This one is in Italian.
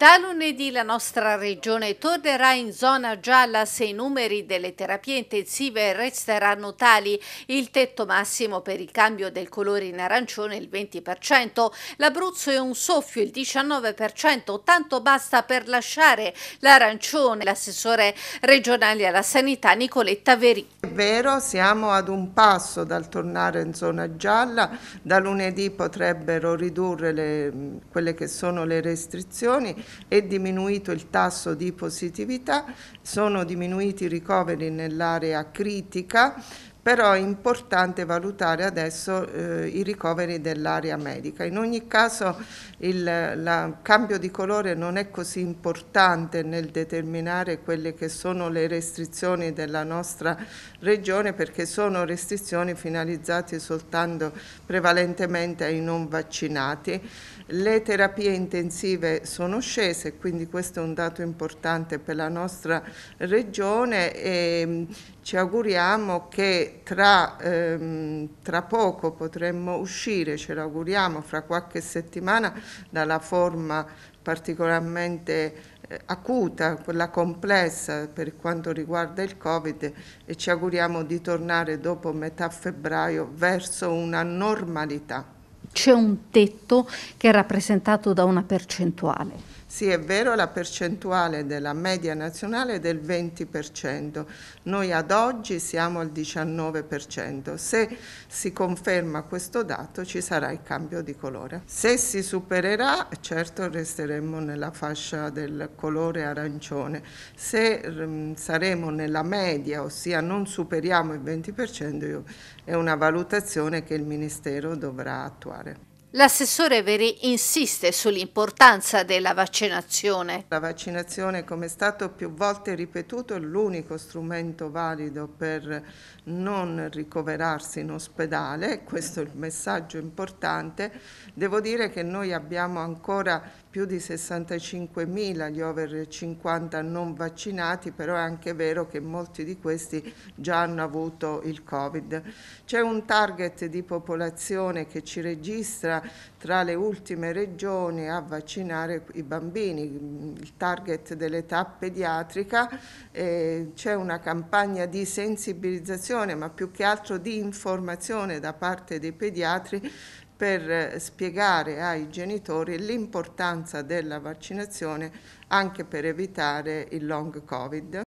Da lunedì la nostra regione tornerà in zona gialla se i numeri delle terapie intensive resteranno tali. Il tetto massimo per il cambio del colore in arancione è il 20%, l'Abruzzo è un soffio il 19%, tanto basta per lasciare l'arancione. L'assessore regionale alla sanità Nicoletta Veri. È vero, siamo ad un passo dal tornare in zona gialla, da lunedì potrebbero ridurre le, quelle che sono le restrizioni è diminuito il tasso di positività, sono diminuiti i ricoveri nell'area critica, però è importante valutare adesso eh, i ricoveri dell'area medica. In ogni caso il cambio di colore non è così importante nel determinare quelle che sono le restrizioni della nostra regione perché sono restrizioni finalizzate soltanto prevalentemente ai non vaccinati. Le terapie intensive sono scese, quindi questo è un dato importante per la nostra regione e mm, ci auguriamo che tra, ehm, tra poco potremmo uscire, ce l'auguriamo, fra qualche settimana dalla forma particolarmente eh, acuta, quella complessa per quanto riguarda il Covid e ci auguriamo di tornare dopo metà febbraio verso una normalità. C'è un tetto che è rappresentato da una percentuale. Sì, è vero, la percentuale della media nazionale è del 20%, noi ad oggi siamo al 19%, se si conferma questo dato ci sarà il cambio di colore. Se si supererà, certo resteremo nella fascia del colore arancione, se mm, saremo nella media, ossia non superiamo il 20%, è una valutazione che il Ministero dovrà attuare. L'assessore Veri insiste sull'importanza della vaccinazione. La vaccinazione, come è stato più volte ripetuto, è l'unico strumento valido per non ricoverarsi in ospedale, questo è il messaggio importante. Devo dire che noi abbiamo ancora più di 65.000 gli over 50 non vaccinati, però è anche vero che molti di questi già hanno avuto il Covid. C'è un target di popolazione che ci registra tra le ultime regioni a vaccinare i bambini, il target dell'età pediatrica, eh, c'è una campagna di sensibilizzazione ma più che altro di informazione da parte dei pediatri per eh, spiegare ai genitori l'importanza della vaccinazione anche per evitare il long covid.